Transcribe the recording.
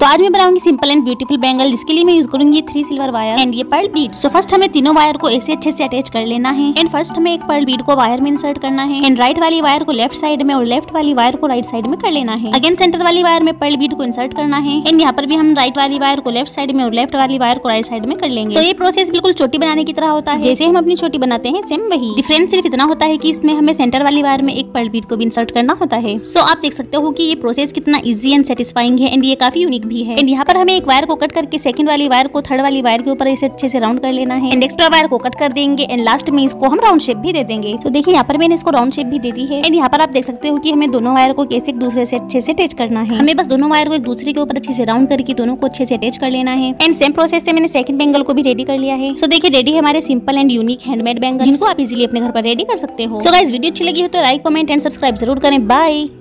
तो आज मैं बनाऊंगी सिंपल एंड ब्यूटीफुल बैंगल जिसके लिए मैं यूज करूंगी थ्री सिल्वर वायर एंड ये पर्ल बीड सो फर्स्ट हमें तीनों वायर को ऐसे अच्छे से अटैच कर लेना है एंड फर्स्ट हमें एक पर्ल बीड को वायर में इंसर्ट करना है एंड राइट वाली वायर को लेफ्ट साइड में और लेफ्ट वाली वायर को राइट साइड में कर लेना है अगेन सेंटर वाली वायर में पर्ल बीड को इंसर्ट करना है एंड यहाँ पर भी हम राइट वाली वायर को लेफ्ट साइड में और लेफ्ट वाली वायर को राइट साइड में कर लेंगे तो ये प्रोसेस बिल्कुल छोटी बनाने की तरह होता है जैसे हम अपनी छोटी बनाते हैं सेम वही डिफरेंस सिर्फ इतना होता है की इसमें हमें सेंटर वाली वायर में एक पर्ल बीड को भी इंसर्ट करना होता है सो आप देख सकते हो की ये प्रोसेस कितना ईजी एंड सेटिस्फाइंग है एंड ये काफी यूनिक भी है एंड यहाँ पर हमें एक वायर को कट करके सेकंड वाली वायर को थर्ड वाली वायर के ऊपर इसे अच्छे से राउंड कर लेना है एंड एक्स्ट्रा वायर को कट कर देंगे एंड लास्ट में इसको हम राउंड शेप भी दे देंगे तो देखिए यहाँ पर मैंने इसको राउंड शेप भी दे दी है एंड यहाँ पर आप देख सकते हो कि हमें दोनों वायर को कैसे एक दूसरे से अच्छे से अटैच करना है हमें बस दोनों वायर को एक दूसरे के ऊपर अच्छे से राउंड करके दोनों को अच्छे से अटैच कर लेना है एंड सेम प्रोसेस से मैंने सेकंड बैंगल को भी रेडी कर लिया है सो देखिए रेडी है हमारे simple and unique handmade bangle जिनको आप इजिली अपने घर पर रेडी कर सकते हो सो गाइस वीडियो अच्छी लगी हो तो लाइक कमेंट एंड सब्सक्राइब जरूर करें बाय